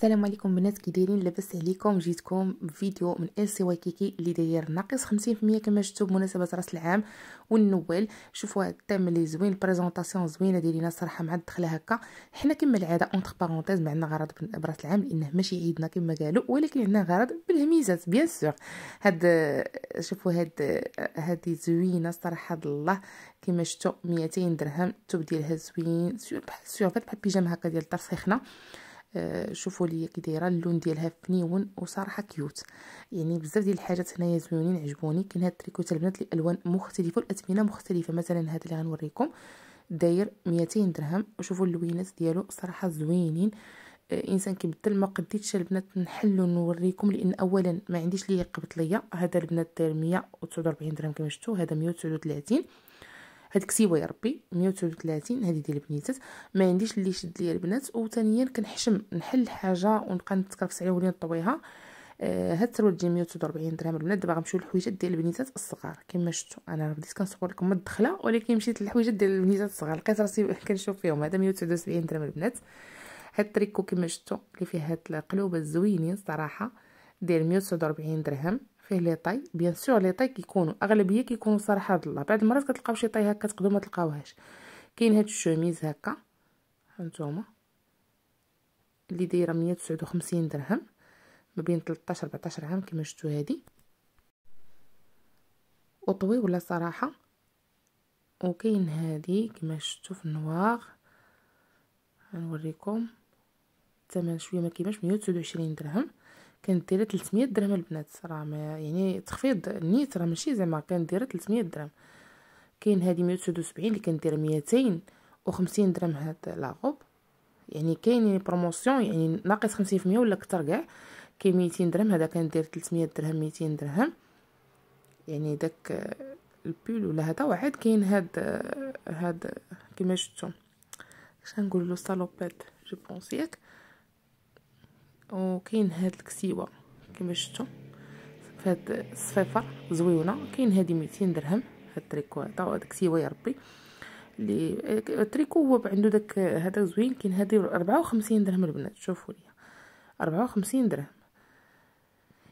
السلام عليكم بنات كي دايرين لاباس عليكم جيتكم فيديو من ال سي واي كيكي اللي داير ناقص 50% كما شفتوا بمناسبه راس العام والنوال شوفوا هاد التام اللي زوين البريزونطاسيون زوينه دايرينها الصراحه مع الدخله هكا حنا كما العاده اونتر بارونتيز ما عندنا غرض براس العام لانه ماشي عيدنا كما قالوا ولكن عندنا غرض بالهميزات بيان سور هاد شوفوا هاد هادي زوينه الصراحه الله كما شفتوا 200 درهم التوب ديالها زوين بحال سيوفات بحال بيجامه هكا ديال الدار سخنه آه، شوفوا لي كي دايره اللون ديالها فنيون وصراحه كيوت يعني بزاف ديال الحاجات هنايا زوينين عجبوني كاين هاد التريكوت البنات الالوان مختلفه والاثمنه مختلفه مثلا هذا اللي غنوريكم داير 200 درهم وشوفوا اللوينات ديالو صراحه زوينين آه، انسان كيبدل ما قديتش البنات نحلو نوريكم لان اولا ما عنديش ليه قبط ليا هذا البنات داير 149 درهم كما شفتوا هذا 139 هذيك سيوا يا ربي 133 هذه ديال البنيتات ما عنديش اللي يشد ليا البنات وثانيا كنحشم نحل حاجه ونبقى نتكرفس عليها ونولي نطويها آه هاد الثروه ديال 143 درهم البنات دابا غنمشيو للحويجات ديال البنيتات الصغار كما شفتوا انا بديت كنصور لكم الدخله ولكن مشيت للحويجات ديال البنيتات الصغار لقيت راسي كنشوف فيهم هذا 179 درهم البنات هاد التريكو كما شفتوا اللي فيه هاد القلوبه الزوينين صراحه ديال 149 درهم فيه لي طاي بيان سور لي طاي كيكونوا اغلبيه كيكونوا صراحه د الله بعض المرات كتلقاو شي طاي هكا تقدروا ما تلقاوهاش كاين هاد الشوميز هكا هانتوما اللي دايره 159 درهم ما بين 13 14 عام كما شفتوا هادي وطوي ولا صراحه وكاين هادي كما شفتوا في النوار غنوريكم الثمن شويه ما كيبانش 129 درهم كانت دايره 300 درهم البنات راه يعني تخفيض النيت راه ماشي زعما كانت دايره 300 درهم كاين هذه 179 اللي كانت دايره 250 درهم هاد لاغوب يعني كاين بروموسيون يعني ناقص 50% ولا اكثر كاع كاين 200 درهم هذا كان داير 300 درهم 200 درهم يعني داك البول ولا هذا واحد كاين هاد هاد كيما شفتو اش غنقول له سالوبيت جو بونس ياك وكاين هاد الكسيوه كما شفتوا فهاد الصفيفر زويونه كاين هادي 200 درهم هاد التريكو هذا هاد الكسيوه يا ربي اللي التريكو هو عنده داك هذا زوين كاين هادي 54 درهم البنات شوفوا لي 54 درهم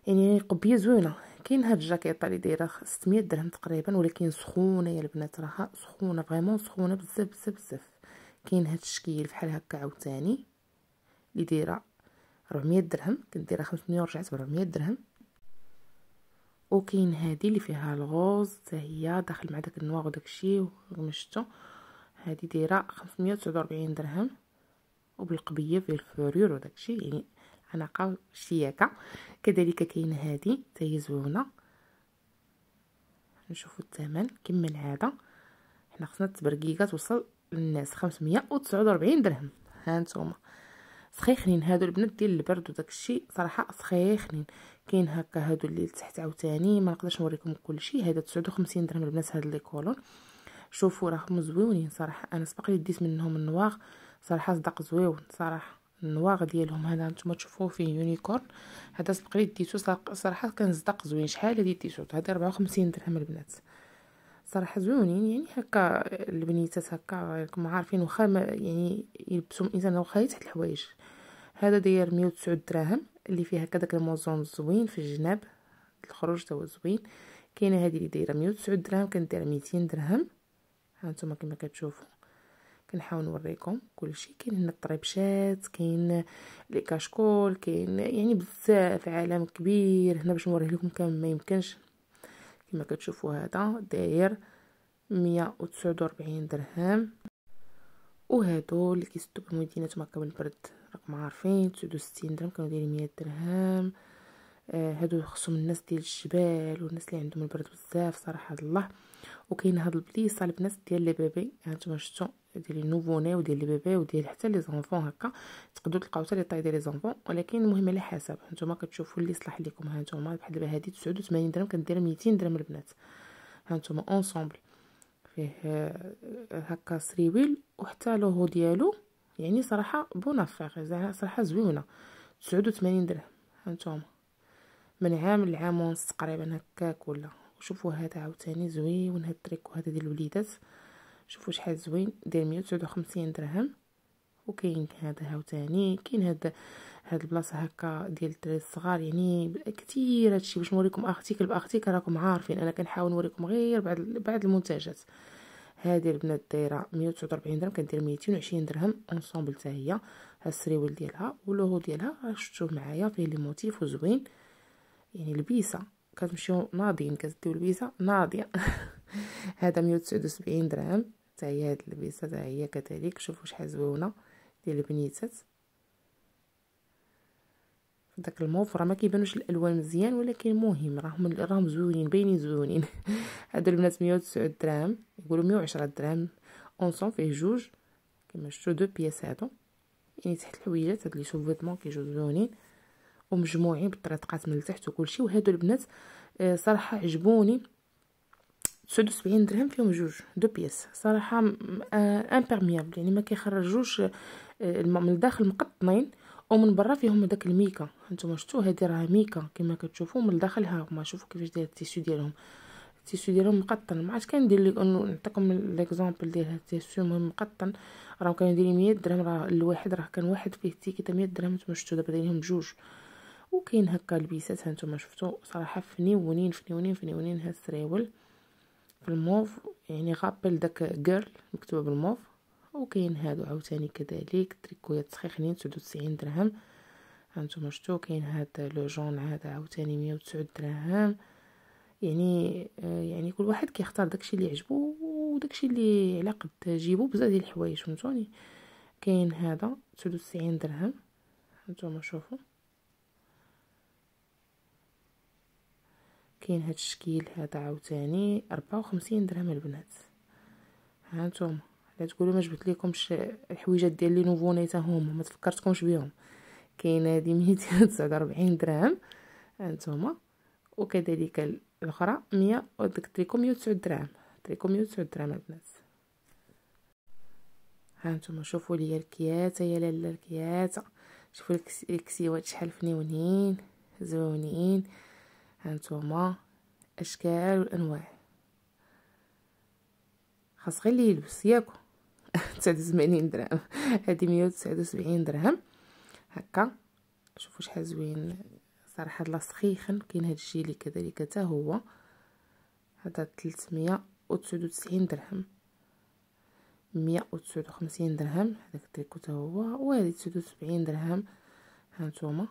يعني قبيه زوينه كاين هاد الجاكيطه اللي دايره 600 درهم تقريبا ولكن سخونه يا البنات راها سخونه فريمون سخونه بزاف بزاف بزاف كاين هاد الشكل بحال هكا عاوتاني اللي دايره 400 درهم كنت دايره 500 ورجعت ب 400 درهم وكاين هذه اللي فيها الغوز حتى هي داخل مع داك النواغ وداك الشيء وغمشته هذه دايره 549 درهم وبالقبيه في الفوريور الشيء يعني عناقه شياكه كذلك كاين هذه حتى هي زوينه نشوفوا الثمن كما العاده حنا خصنا التبرقيقه توصل للناس 549 درهم ها نتوما سخيخنين هادو البنات ديال البرد وداك الشيء صراحه سخيخنين كاين هكا هادو اللي تحت عاوتاني ما نقدرش نوريكم كلشي هذا 59 درهم البنات هاد لي كولون شوفوا راهم زويونين صراحه انا سبق لي ديت منهم النواغ صراحه صدق زويون صراحه النواغ ديالهم هذا نتوما تشوفوه فيه يونيكورن هذا سبق لي ديتو صراحه كان صدق زوين شحال هادي ديتو هادي 54 درهم البنات صراحة زوينين يعني هكا البنيتات هكا راكم عارفين واخا يعني يلبسوا الانسان واخا تحت الحوايج هذا داير مية وتسعود دراهم اللي فيه هكا داك الموزون زوين في الجناب الخروج تاعو زوين كاينه هذه اللي دايره مية وتسعود دراهم كندير ميتين درهم ها نتوما كما كتشوفوا كنحاول نوريكم كلشي كاين هنا الطريبشات كاين لي كاشكول كاين يعني بزاف عالم كبير هنا باش نوريه لكم كامل ما يمكنش كما كتشوفوا هذا داير مية درهم وهادو اللي كيسدو بالمدينة مركب بالبرد راكم عارفين تسعود درهم كانوا دايرين مية درهم آه هادو خصهم الناس ديال الجبال والناس اللي عندهم البرد بزاف صراحه الله وكاين هاد البليصه البنات ديال لي بيبي هانتوما شفتو ديال لي نوفو ني وديال لي بيبي وديال حتى لي زونفون هكا تقدروا تلقاو حتى لي طاي ديال لي زونفون ولكن المهم على حسب نتوما كتشوفوا اللي صلاح ليكم ها نتوما بحال دابا هذه 89 درهم كدير 200 درهم البنات ها نتوما اونصومبل فيه آه، هكا سريويل وحتى لوغو ديالو يعني صراحه بون افير زعما صراحه زوينه 89 درهم ها نتوما من عام لعام ونص تقريبا هكاك ولا شوفوا هذا عاوتاني زوين هاد التريكو هذا ديال الوليدات شوفوا شحال زوين داير مية درهم وكاين هذا ثاني كاين هاد هاد البلاصه هكا ديال الدراري الصغار يعني كثير هادشي باش نوريكم ارتيكل بارتيكل راكم عارفين انا كنحاول نوريكم غير بعض بعض المنتجات هذه البنات دايره 149 درهم كدير 220 درهم اونصومبل حتى هي ها السريول ديالها واللوغو ديالها شفتوه معايا فيه لي موتيف وزوين يعني لبيسه كتمشيو ناضيين كتديو لبيسه ناضيه هذا 179 درهم حتى هي هاد اللبسه حتى هي كذلك شوفوا شحال زوينه ديال البنيتات داك الموف راه ما كيبانوش الالوان مزيان ولكن مهم راهم راهم زوينين باينين زوينين هادو البنات 109 درهم يقولوا 110 درهم اونسون فيه جوج كما شفتوا دو بياس هادو يعني تحت الحويجات هاد لي شوفيتمون كيجيو زوينين ومجموعين بالطريقات من التحت وكلشي وهادو البنات آه، صراحه عجبوني تسعود وسبعين درهم فيهم جوج دو بياس صراحة امبيرميابل يعني ما كيخرجوش من الداخل مقطنين ومن برا فيهم داك الميكا هانتوما شتو هادي راه ميكا كما كتشوفو من الداخل ها هما شوفو كيفاش داير التيسو ديالهم التيسو ديالهم مقطن ما عرفت كندير لك نعطيكم ليكزامبل ديال هاد التيسو المهم مقطن راه كانوا دايرين 100 درهم راه الواحد راه كان واحد فيه تيكيتا 100 درهم نتوما شتو دابا دايرينهم جوج وكاين هكا لبيسات هانتوما شفتو صراحه فنيونين فنيونين فنيونين هاد السراول بالموف يعني غابل داك جيرل مكتوبه بالموف وكاين هادو عاوتاني كذلك تريكويات سخيخنين تسعود وتسعين درهم هانتوما شتو كاين هاد لو جون هذا عاوتاني مية وتسعود درهم يعني آه، يعني كل واحد كيختار داكشي اللي عجبو وداكشي اللي على قد جيبو بزاف ديال الحوايج فهمتوني كاين هذا تسعود وتسعين درهم هانتوما شوفو كاين هاد الشكل هذا عاوتاني 54 درهم البنات ها نتوما لا تقولوا ما جبت لكمش الحويجات ديال لي نوفو نيتا هما ما تفكرتكمش بهم كاين هذه 249 درهم انتما وكذلك الاخرى 100 وديك التريكو 109 درهم التريكو 109 درهم البنات ها نتوما شوفوا لي الكياته يا لاله الكياته شوفوا الكسيوات شحال فنيونين زوينين هانتوما اشكال وانواع خاص غير لي يلبس ياكو تسعود وثمانين درهم هادي مية وتسعود وسبعين درهم هكا شوفو شحال زوين صراحة هاد لاسخيخن كاين هاد الشي لي كذلك تا هو هادا تلتمية وتسعود وتسعين درهم مية وتسعود وخمسين درهم هداك تريكو تا هو وهادي تسعود وسبعين درهم هانتوما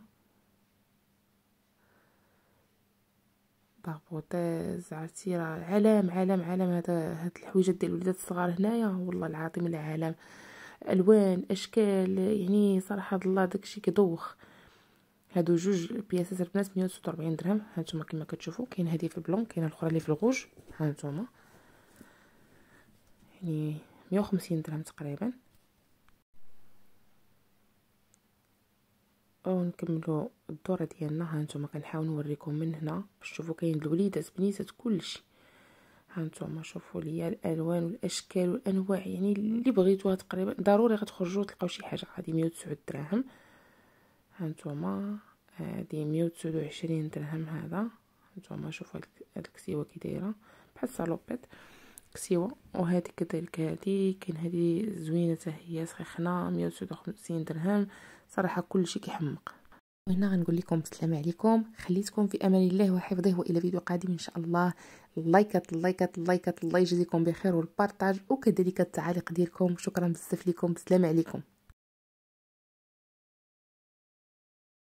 لابوطيز عرفتي راه عالم عالم عالم هذا هاد الحويجات ديال الوليدات الصغار هنايا والله العظيم العالم الوان اشكال يعني صراحه الله داكشي كدوخ هادو جوج بياسات البنات 146 درهم هانتوما كما كتشوفوا كاين هادي في البلون كاين الاخرى اللي في الغوج هانتوما يعني 150 درهم تقريبا نكملو الدوره ديالنا ها نتوما كنحاول نوريكم من هنا باش تشوفوا كاين الوليدات بنيتات كلشي ها نتوما شوفوا ليا الالوان والاشكال والانواع يعني اللي بغيتوها تقريبا ضروري غتخرجوا تلقاو شي حاجه هذه 109 دراهم ها نتوما هذه 129 درهم هذا نتوما شوفوا هاد الكسيوه كي دايره بحال سالوبيت سوا وهذه كذلك هذه كاين هذه زوينه هي سخيخنه 159 درهم صراحه كلشي كيحمق وهنا غنقول لكم السلام عليكم خليتكم في امان الله وحفظه والى فيديو قادم ان شاء الله لايكات لايكات لايكات الله يجزيكم بخير والبارطاج وكذلك التعاليق ديالكم شكرا بزاف لكم السلام عليكم